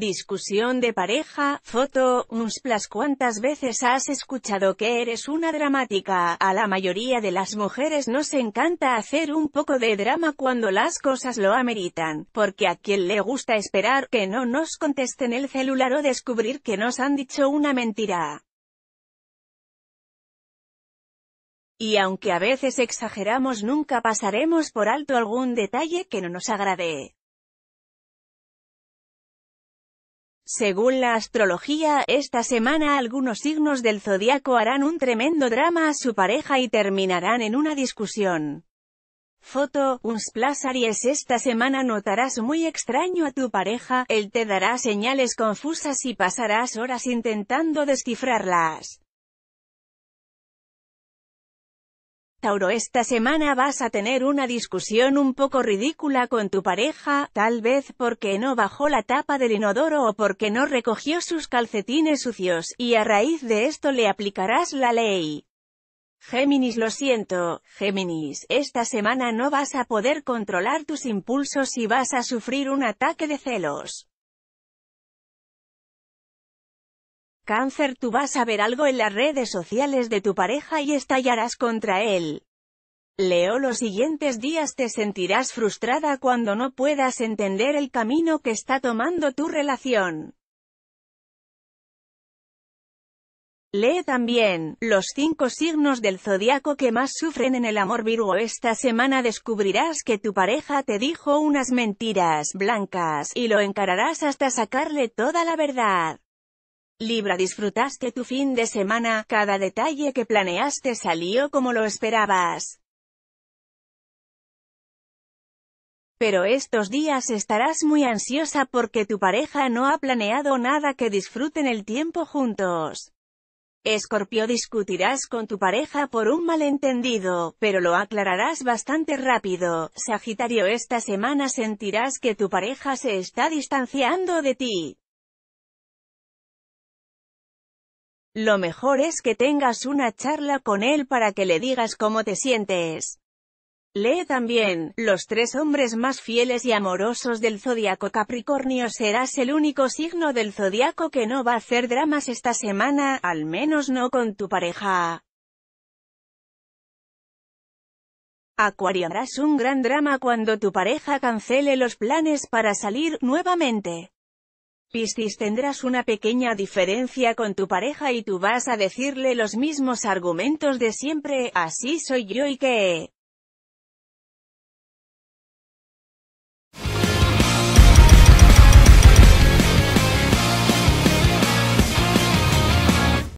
Discusión de pareja, foto, unsplash ¿Cuántas veces has escuchado que eres una dramática? A la mayoría de las mujeres nos encanta hacer un poco de drama cuando las cosas lo ameritan, porque a quien le gusta esperar que no nos contesten el celular o descubrir que nos han dicho una mentira. Y aunque a veces exageramos nunca pasaremos por alto algún detalle que no nos agrade. Según la astrología, esta semana algunos signos del zodiaco harán un tremendo drama a su pareja y terminarán en una discusión. Foto, un splash Aries esta semana notarás muy extraño a tu pareja, él te dará señales confusas y pasarás horas intentando descifrarlas. Tauro, esta semana vas a tener una discusión un poco ridícula con tu pareja, tal vez porque no bajó la tapa del inodoro o porque no recogió sus calcetines sucios, y a raíz de esto le aplicarás la ley. Géminis lo siento, Géminis, esta semana no vas a poder controlar tus impulsos y vas a sufrir un ataque de celos. cáncer tú vas a ver algo en las redes sociales de tu pareja y estallarás contra él. Leo los siguientes días te sentirás frustrada cuando no puedas entender el camino que está tomando tu relación. Lee también, los cinco signos del zodiaco que más sufren en el amor Virgo esta semana descubrirás que tu pareja te dijo unas mentiras blancas, y lo encararás hasta sacarle toda la verdad. Libra disfrutaste tu fin de semana, cada detalle que planeaste salió como lo esperabas. Pero estos días estarás muy ansiosa porque tu pareja no ha planeado nada que disfruten el tiempo juntos. Escorpio discutirás con tu pareja por un malentendido, pero lo aclararás bastante rápido. Sagitario esta semana sentirás que tu pareja se está distanciando de ti, Lo mejor es que tengas una charla con él para que le digas cómo te sientes. Lee también, los tres hombres más fieles y amorosos del zodiaco Capricornio serás el único signo del zodiaco que no va a hacer dramas esta semana, al menos no con tu pareja. Acuario harás un gran drama cuando tu pareja cancele los planes para salir nuevamente. Piscis tendrás una pequeña diferencia con tu pareja y tú vas a decirle los mismos argumentos de siempre, así soy yo y que...